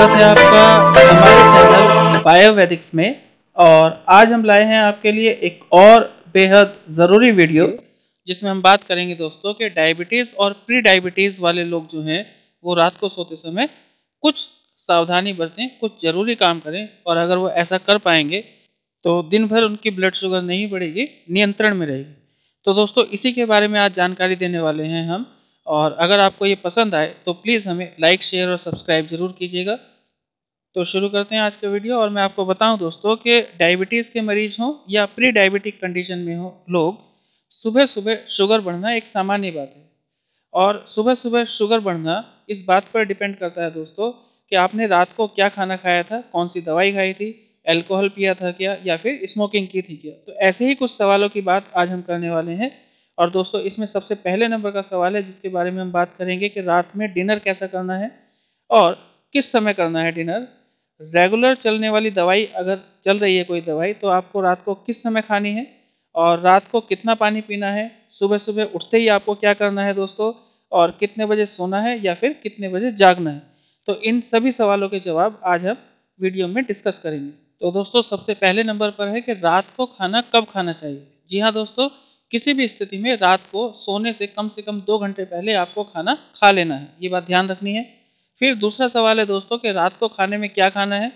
स्वागत है आपका हमारे चैनल बायोवेदिक्स में और आज हम लाए हैं आपके लिए एक और बेहद ज़रूरी वीडियो जिसमें हम बात करेंगे दोस्तों कि डायबिटीज़ और प्री डायबिटीज़ वाले लोग जो हैं वो रात को सोते समय कुछ सावधानी बरतें कुछ ज़रूरी काम करें और अगर वो ऐसा कर पाएंगे तो दिन भर उनकी ब्लड शुगर नहीं बढ़ेगी नियंत्रण में रहेगी तो दोस्तों इसी के बारे में आज जानकारी देने वाले हैं हम और अगर आपको ये पसंद आए तो प्लीज़ हमें लाइक शेयर और सब्सक्राइब ज़रूर कीजिएगा तो शुरू करते हैं आज का वीडियो और मैं आपको बताऊं दोस्तों कि डायबिटीज़ के मरीज़ हों या प्री डायबिटिक कंडीशन में हों लोग सुबह सुबह शुगर बढ़ना एक सामान्य बात है और सुबह सुबह शुगर बढ़ना इस बात पर डिपेंड करता है दोस्तों कि आपने रात को क्या खाना खाया था कौन सी दवाई खाई थी एल्कोहल पिया था क्या या फिर स्मोकिंग की थी क्या तो ऐसे ही कुछ सवालों की बात आज हम करने वाले हैं और दोस्तों इसमें सबसे पहले नंबर का सवाल है जिसके बारे में हम बात करेंगे कि रात में डिनर कैसा करना है और किस समय करना है डिनर रेगुलर चलने वाली दवाई अगर चल रही है कोई दवाई तो आपको रात को किस समय खानी है और रात को कितना पानी पीना है सुबह सुबह उठते ही आपको क्या करना है दोस्तों और कितने बजे सोना है या फिर कितने बजे जागना है तो इन सभी सवालों के जवाब आज हम वीडियो में डिस्कस करेंगे तो दोस्तों सबसे पहले नंबर पर है कि रात को खाना कब खाना चाहिए जी हाँ दोस्तों किसी भी स्थिति में रात को सोने से कम से कम दो घंटे पहले आपको खाना खा लेना है ये बात ध्यान रखनी है फिर दूसरा सवाल है दोस्तों कि रात को खाने में क्या खाना है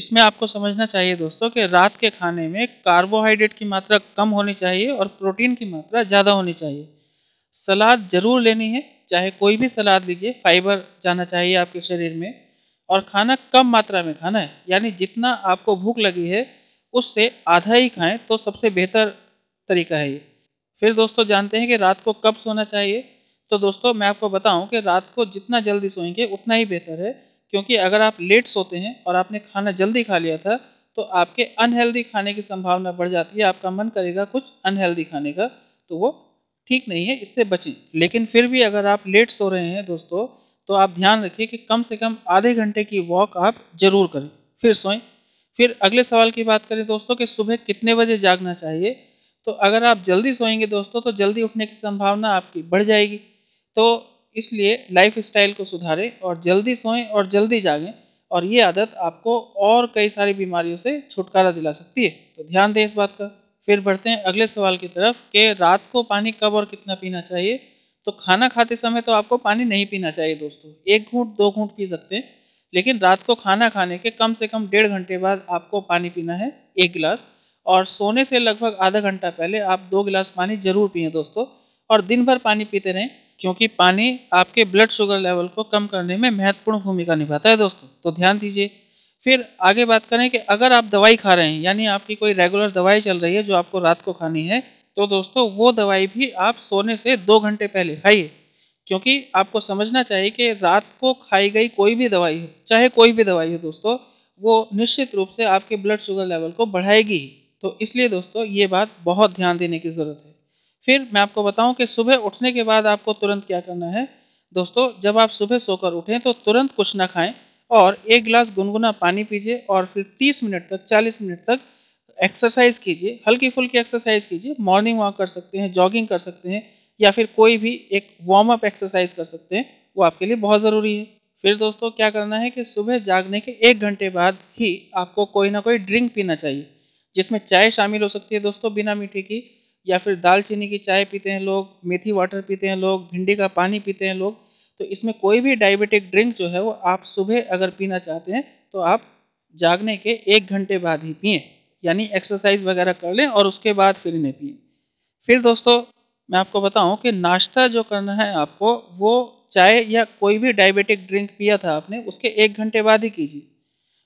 इसमें आपको समझना चाहिए दोस्तों कि रात के खाने में कार्बोहाइड्रेट की मात्रा कम होनी चाहिए और प्रोटीन की मात्रा ज़्यादा होनी चाहिए सलाद ज़रूर लेनी है चाहे कोई भी सलाद लीजिए फाइबर जाना चाहिए आपके शरीर में और खाना कम मात्रा में खाना है यानी जितना आपको भूख लगी है उससे आधा ही खाएं तो सबसे बेहतर तरीका है ये फिर दोस्तों जानते हैं कि रात को कब सोना चाहिए तो दोस्तों मैं आपको बताऊं कि रात को जितना जल्दी सोएंगे उतना ही बेहतर है क्योंकि अगर आप लेट सोते हैं और आपने खाना जल्दी खा लिया था तो आपके अनहेल्दी खाने की संभावना बढ़ जाती है आपका मन करेगा कुछ अनहेल्दी खाने का तो वो ठीक नहीं है इससे बचें लेकिन फिर भी अगर आप लेट सो रहे हैं दोस्तों तो आप ध्यान रखिए कि कम से कम आधे घंटे की वॉक आप जरूर करें फिर सोएं फिर अगले सवाल की बात करें दोस्तों कि सुबह कितने बजे जागना चाहिए तो अगर आप जल्दी सोएंगे दोस्तों तो जल्दी उठने की संभावना आपकी बढ़ जाएगी तो इसलिए लाइफ स्टाइल को सुधारें और जल्दी सोएं और जल्दी जागें और ये आदत आपको और कई सारी बीमारियों से छुटकारा दिला सकती है तो ध्यान दें इस बात का फिर बढ़ते हैं अगले सवाल की तरफ कि रात को पानी कब और कितना पीना चाहिए तो खाना खाते समय तो आपको पानी नहीं पीना चाहिए दोस्तों एक घूंट दो घूंट पी सकते हैं लेकिन रात को खाना खाने के कम से कम डेढ़ घंटे बाद आपको पानी पीना है एक गिलास और सोने से लगभग आधा घंटा पहले आप दो गिलास पानी जरूर पिए दोस्तों और दिन भर पानी पीते रहें क्योंकि पानी आपके ब्लड शुगर लेवल को कम करने में महत्वपूर्ण भूमिका निभाता है दोस्तों तो ध्यान दीजिए फिर आगे बात करें कि अगर आप दवाई खा रहे हैं यानी आपकी कोई रेगुलर दवाई चल रही है जो आपको रात को खानी है तो दोस्तों वो दवाई भी आप सोने से दो घंटे पहले खाइए क्योंकि आपको समझना चाहिए कि रात को खाई गई कोई भी दवाई हो चाहे कोई भी दवाई हो दोस्तों वो निश्चित रूप से आपके ब्लड शुगर लेवल को बढ़ाएगी तो इसलिए दोस्तों ये बात बहुत ध्यान देने की ज़रूरत है फिर मैं आपको बताऊं कि सुबह उठने के बाद आपको तुरंत क्या करना है दोस्तों जब आप सुबह सोकर उठें तो तुरंत कुछ ना खाएं और एक गिलास गुनगुना पानी पीजिए और फिर 30 मिनट तक 40 मिनट तक एक्सरसाइज कीजिए हल्की फुल्की एक्सरसाइज कीजिए मॉर्निंग वॉक कर सकते हैं जॉगिंग कर सकते हैं या फिर कोई भी एक वार्म अप एक्सरसाइज कर सकते हैं वो आपके लिए बहुत ज़रूरी है फिर दोस्तों क्या करना है कि सुबह जागने के एक घंटे बाद ही आपको कोई ना कोई ड्रिंक पीना चाहिए जिसमें चाय शामिल हो सकती है दोस्तों बिना मीठे की या फिर दालचीनी की चाय पीते हैं लोग मेथी वाटर पीते हैं लोग भिंडी का पानी पीते हैं लोग तो इसमें कोई भी डायबिटिक ड्रिंक जो है वो आप सुबह अगर पीना चाहते हैं तो आप जागने के एक घंटे बाद ही पिए यानी एक्सरसाइज वगैरह कर लें और उसके बाद फिर इन्हें पिए फिर दोस्तों मैं आपको बताऊं कि नाश्ता जो करना है आपको वो चाय या कोई भी डायबिटिक ड्रिंक पिया था आपने उसके एक घंटे बाद ही कीजिए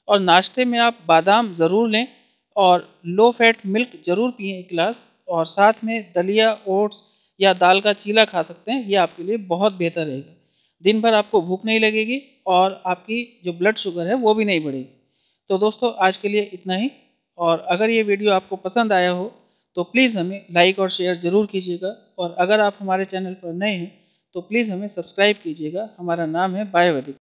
और नाश्ते में आप बादाम ज़रूर लें और लो फैट मिल्क ज़रूर पिए एक गिलास और साथ में दलिया ओट्स या दाल का चीला खा सकते हैं ये आपके लिए बहुत बेहतर रहेगा दिन भर आपको भूख नहीं लगेगी और आपकी जो ब्लड शुगर है वो भी नहीं बढ़ेगी तो दोस्तों आज के लिए इतना ही और अगर ये वीडियो आपको पसंद आया हो तो प्लीज़ हमें लाइक और शेयर ज़रूर कीजिएगा और अगर आप हमारे चैनल पर नए हैं तो प्लीज़ हमें सब्सक्राइब कीजिएगा हमारा नाम है बायोवेदिक